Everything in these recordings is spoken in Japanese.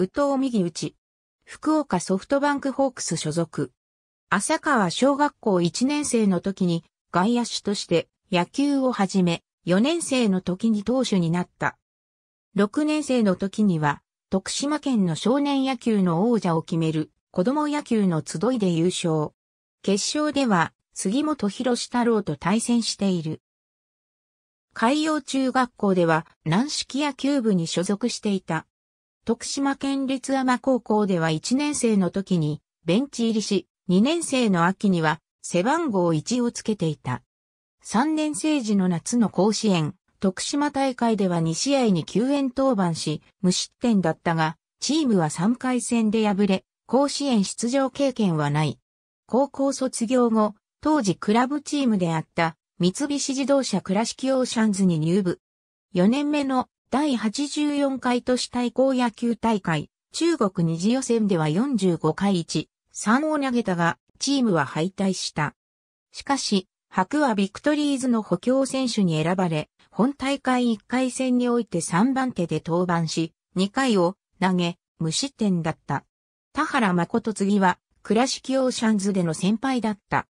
宇藤右ち。福岡ソフトバンクホークス所属。浅川小学校1年生の時に外野手として野球を始め、4年生の時に投手になった。6年生の時には、徳島県の少年野球の王者を決める子供野球の集いで優勝。決勝では、杉本博太郎と対戦している。海洋中学校では軟式野球部に所属していた。徳島県立山高校では1年生の時にベンチ入りし、2年生の秋には背番号1をつけていた。3年生時の夏の甲子園、徳島大会では2試合に救援登板し、無失点だったが、チームは3回戦で敗れ、甲子園出場経験はない。高校卒業後、当時クラブチームであった、三菱自動車倉敷オーシャンズに入部。4年目の第84回都市対抗野球大会、中国二次予選では45回1、3を投げたが、チームは敗退した。しかし、白はビクトリーズの補強選手に選ばれ、本大会1回戦において3番手で登板し、2回を投げ、無失点だった。田原誠次は、倉敷オーシャンズでの先輩だった。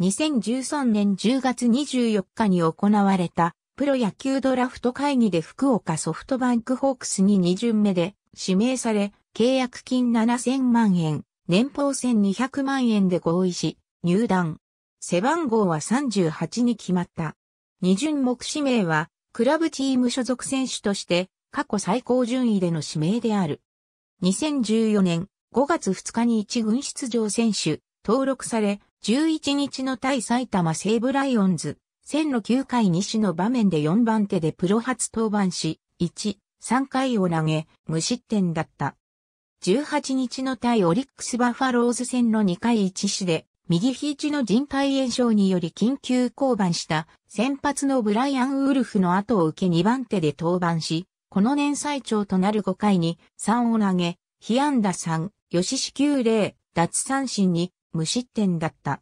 2013年10月24日に行われたプロ野球ドラフト会議で福岡ソフトバンクホークスに2巡目で指名され、契約金7000万円、年俸1200万円で合意し、入団。背番号は38に決まった。2巡目指名は、クラブチーム所属選手として、過去最高順位での指名である。2014年5月2日に1軍出場選手、登録され、11日の対埼玉西武ライオンズ、戦の9回西の場面で4番手でプロ初登板し、1、3回を投げ、無失点だった。18日の対オリックスバファローズ戦の2回1死で、右肘の人体炎症により緊急降板した先発のブライアン・ウルフの後を受け2番手で登板し、この年最長となる5回に3を投げ、被安打3、吉支給0、奪三振に無失点だった。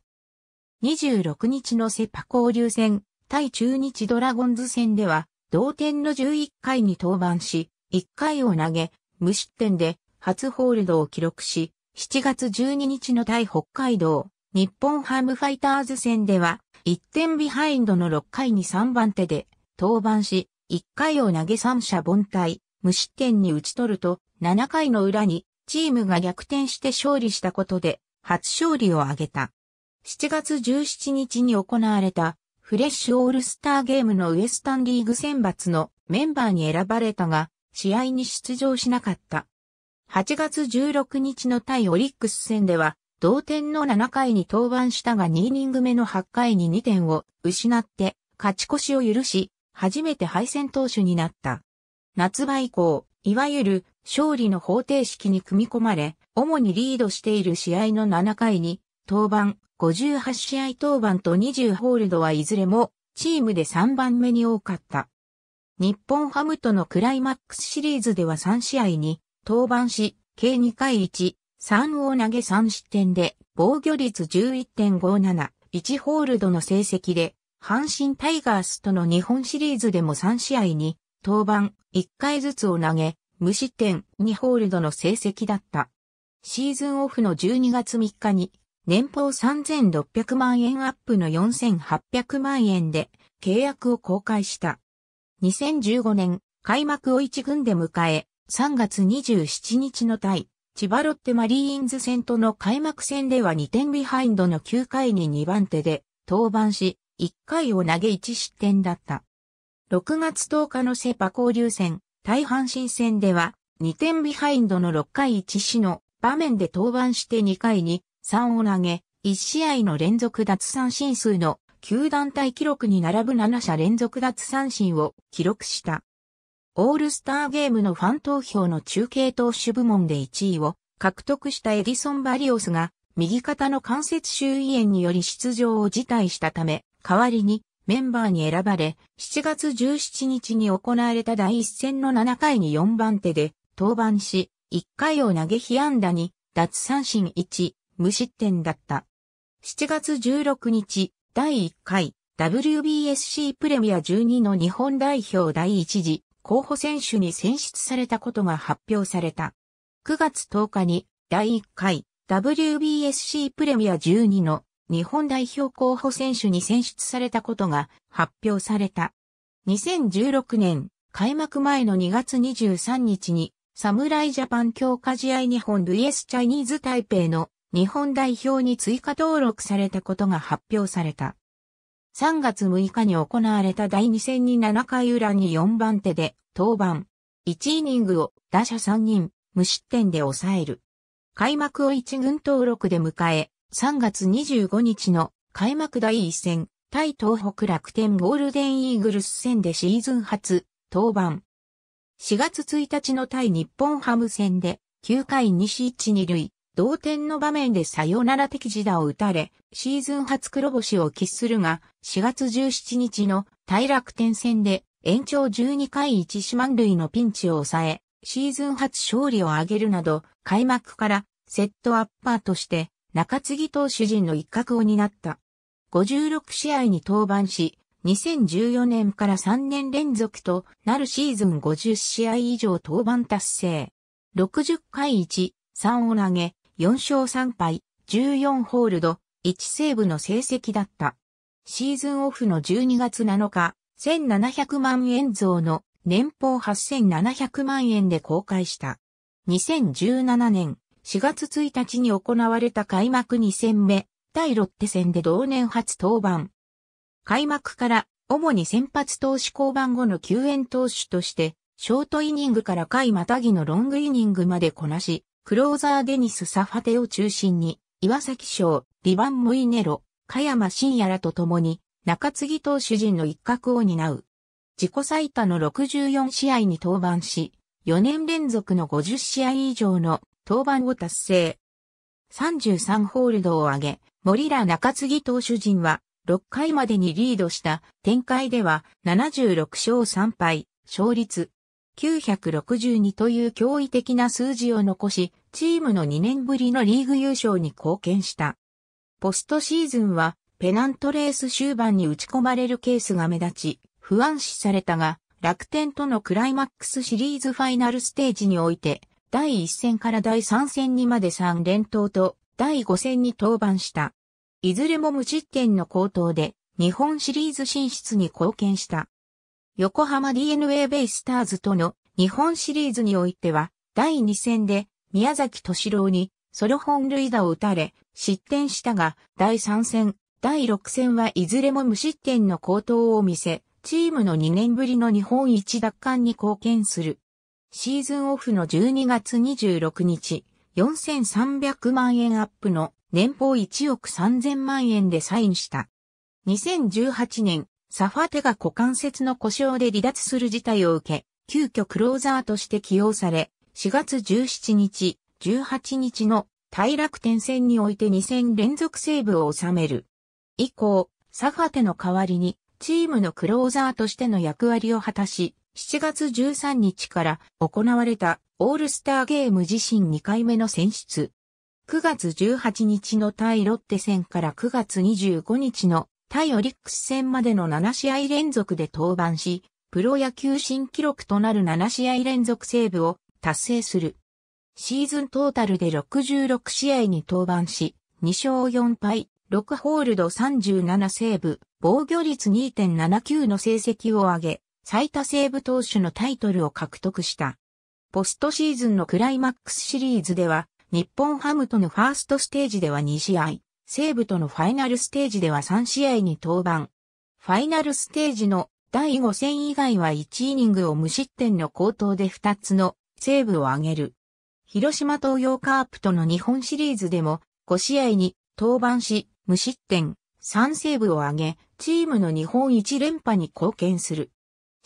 26日のセパ交流戦、対中日ドラゴンズ戦では、同点の11回に登板し、1回を投げ、無失点で初ホールドを記録し、7月12日の対北海道、日本ハムファイターズ戦では、1点ビハインドの6回に3番手で登板し、1回を投げ3者凡退、無失点に打ち取ると、7回の裏にチームが逆転して勝利したことで、初勝利を挙げた。7月17日に行われたフレッシュオールスターゲームのウエスタンリーグ選抜のメンバーに選ばれたが、試合に出場しなかった。8月16日の対オリックス戦では、同点の7回に登板したが2イニング目の8回に2点を失って勝ち越しを許し、初めて敗戦投手になった。夏場以降、いわゆる勝利の方程式に組み込まれ、主にリードしている試合の7回に登板、58試合登板と20ホールドはいずれもチームで3番目に多かった。日本ハムとのクライマックスシリーズでは3試合に登板し、計2回1、3を投げ3失点で防御率11.57、1ホールドの成績で、阪神タイガースとの日本シリーズでも3試合に登板1回ずつを投げ、無失点2ホールドの成績だった。シーズンオフの12月3日に年俸3600万円アップの4800万円で契約を公開した。2015年、開幕を一軍で迎え、3月27日の対、千葉ロッテマリーンズ戦との開幕戦では2点ビハインドの9回に2番手で登板し、1回を投げ1失点だった。6月10日のセパ交流戦、対阪神戦では、2点ビハインドの6回1死の場面で登板して2回に3を投げ、1試合の連続奪三振数の球団体記録に並ぶ7者連続奪三振を記録した。オールスターゲームのファン投票の中継投手部門で1位を獲得したエディソン・バリオスが右肩の関節周囲炎により出場を辞退したため、代わりにメンバーに選ばれ、7月17日に行われた第1戦の7回に4番手で登板し、1回を投げ被安打に奪三振1、無失点だった。7月16日、第1回 WBSC プレミア12の日本代表第1次候補選手に選出されたことが発表された。9月10日に第1回 WBSC プレミア12の日本代表候補選手に選出されたことが発表された。2016年開幕前の2月23日に侍ジャパン強化試合日本 VS チャイニーズ台北の日本代表に追加登録されたことが発表された。3月6日に行われた第2戦に7回裏に4番手で登板。1イニングを打者3人、無失点で抑える。開幕を1軍登録で迎え、3月25日の開幕第1戦、対東北楽天ゴールデンイーグルス戦でシーズン初、登板。4月1日の対日本ハム戦で、9回西一・1 2塁、同点の場面でサヨナラ的地打を打たれ、シーズン初黒星を喫するが、4月17日の大楽天戦で延長12回1四万塁のピンチを抑え、シーズン初勝利を挙げるなど、開幕からセットアッパーとして中継ぎ投手陣の一角を担った。56試合に登板し、2014年から3年連続となるシーズン50試合以上登板達成。60回1、3を投げ、4勝3敗、14ホールド、1セーブの成績だった。シーズンオフの12月7日、1700万円増の年俸8700万円で公開した。2017年4月1日に行われた開幕2戦目、対ロッテ戦で同年初登板。開幕から主に先発投手降板後の救援投手として、ショートイニングから回またぎのロングイニングまでこなし、クローザーデニス・サファテを中心に、岩崎翔、リバン・モイネロ、加山真也らと共に、中継ぎ投手陣の一角を担う。自己最多の64試合に登板し、4年連続の50試合以上の登板を達成。33ホールドを挙げ、森ら中継ぎ投手陣は6回までにリードした展開では76勝3敗、勝率962という驚異的な数字を残し、チームの2年ぶりのリーグ優勝に貢献した。ポストシーズンは、ペナントレース終盤に打ち込まれるケースが目立ち、不安視されたが、楽天とのクライマックスシリーズファイナルステージにおいて、第1戦から第3戦にまで3連投と、第5戦に登板した。いずれも無失点の高騰で、日本シリーズ進出に貢献した。横浜 DNA ベイスターズとの日本シリーズにおいては、第2戦で宮崎敏郎にソロ本塁打を打たれ、失点したが、第3戦、第6戦はいずれも無失点の高騰を見せ、チームの2年ぶりの日本一奪還に貢献する。シーズンオフの12月26日、4300万円アップの年俸1億3000万円でサインした。2018年サファテが股関節の故障で離脱する事態を受け、急遽クローザーとして起用され、4月17日、18日の大楽天戦において2戦連続セーブを収める。以降、サファテの代わりに、チームのクローザーとしての役割を果たし、7月13日から行われたオールスターゲーム自身2回目の選出。9月18日の対ロッテ戦から9月25日の対オリックス戦までの7試合連続で登板し、プロ野球新記録となる7試合連続セーブを達成する。シーズントータルで66試合に登板し、2勝4敗、6ホールド37セーブ、防御率2.79の成績を上げ、最多セーブ投手のタイトルを獲得した。ポストシーズンのクライマックスシリーズでは、日本ハムとのファーストステージでは2試合、西武とのファイナルステージでは3試合に登板。ファイナルステージの第5戦以外は1イニングを無失点の高騰で2つのセーブを挙げる。広島東洋カープとの日本シリーズでも5試合に登板し無失点3セーブを挙げチームの日本一連覇に貢献する。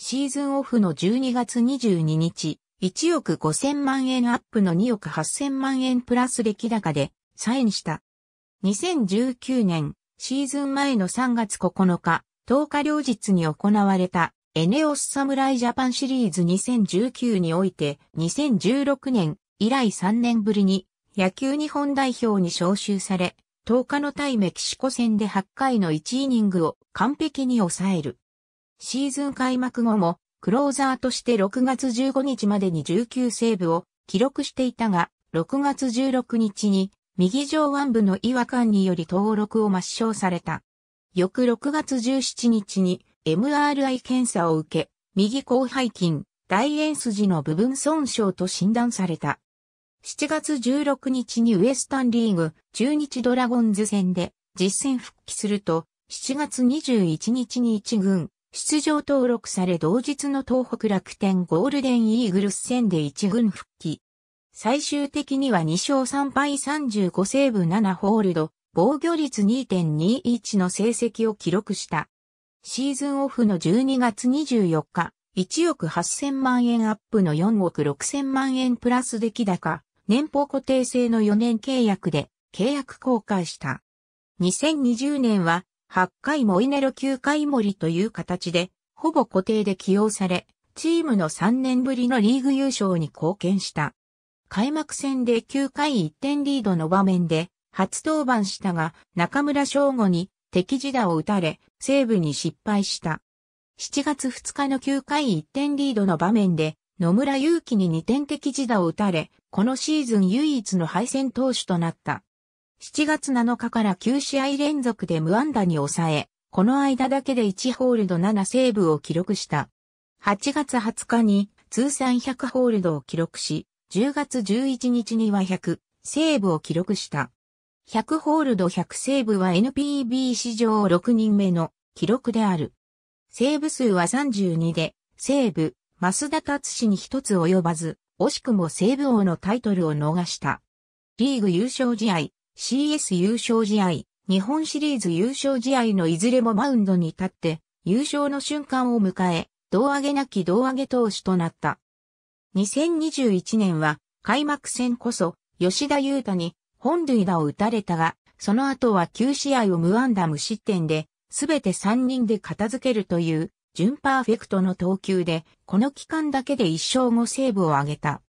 シーズンオフの12月22日、1億5000万円アップの2億8000万円プラス出来高でサインした2019年、シーズン前の3月9日、10日両日に行われた、エネオス侍ジャパンシリーズ2019において、2016年以来3年ぶりに、野球日本代表に招集され、10日の対メキシコ戦で8回の1イニングを完璧に抑える。シーズン開幕後も、クローザーとして6月15日までに19セーブを記録していたが、6月16日に右上腕部の違和感により登録を抹消された。翌6月17日に MRI 検査を受け、右後背筋、大円筋の部分損傷と診断された。7月16日にウエスタンリーグ中日ドラゴンズ戦で実戦復帰すると、7月21日に一軍出場登録され同日の東北楽天ゴールデンイーグルス戦で一軍復帰。最終的には2勝3敗35セーブ7ホールド、防御率2.21の成績を記録した。シーズンオフの12月24日、1億8000万円アップの4億6000万円プラス出来高、年俸固定制の4年契約で契約公開した。2020年は8回モイネロ9回リという形で、ほぼ固定で起用され、チームの3年ぶりのリーグ優勝に貢献した。開幕戦で9回1点リードの場面で初登板したが中村翔吾に敵自打を打たれセーブに失敗した。7月2日の9回1点リードの場面で野村祐希に2点的自打を打たれ、このシーズン唯一の敗戦投手となった。7月7日から9試合連続で無安打に抑え、この間だけで1ホールド7セーブを記録した。8月20日に通算100ホールドを記録し、10月11日には100セーブを記録した。100ホールド100セーブは NPB 史上6人目の記録である。セーブ数は32で、セーブ、増田達氏に一つ及ばず、惜しくもセーブ王のタイトルを逃した。リーグ優勝試合、CS 優勝試合、日本シリーズ優勝試合のいずれもマウンドに立って、優勝の瞬間を迎え、胴上げなき胴上げ投手となった。2021年は開幕戦こそ吉田優太に本塁打を打たれたが、その後は9試合を無安打無失点で、すべて3人で片付けるという、準パーフェクトの投球で、この期間だけで1勝後セーブを挙げた。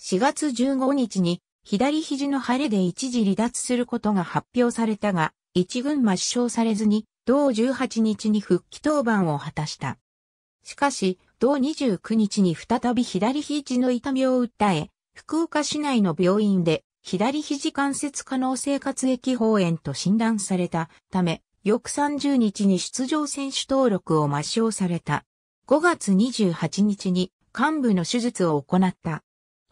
4月15日に、左肘の腫れで一時離脱することが発表されたが、一軍抹消されずに、同18日に復帰登板を果たした。しかし、同29日に再び左肘の痛みを訴え、福岡市内の病院で左肘関節可能性活液包炎と診断されたため、翌30日に出場選手登録を抹消された。5月28日に幹部の手術を行った。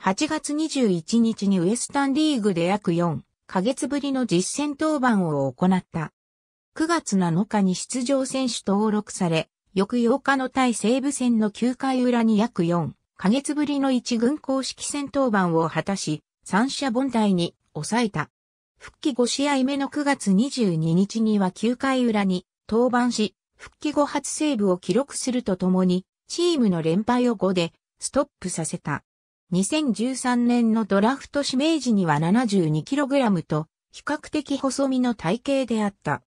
8月21日にウエスタンリーグで約4ヶ月ぶりの実戦登板を行った。9月7日に出場選手登録され、翌8日の対西武戦の9回裏に約4ヶ月ぶりの一軍公式戦登板を果たし、三者凡退に抑えた。復帰5試合目の9月22日には9回裏に登板し、復帰後初セーブを記録するとともに、チームの連敗を5でストップさせた。2013年のドラフト指名時には 72kg と比較的細身の体型であった。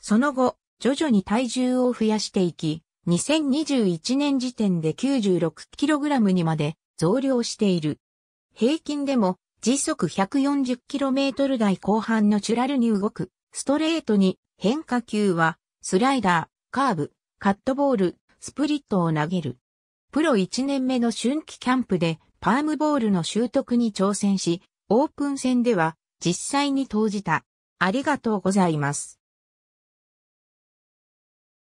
その後、徐々に体重を増やしていき、2021年時点で 96kg にまで増量している。平均でも時速 140km 台後半のチュラルに動く、ストレートに変化球は、スライダー、カーブ、カットボール、スプリットを投げる。プロ1年目の春季キャンプでパームボールの習得に挑戦し、オープン戦では実際に投じた。ありがとうございます。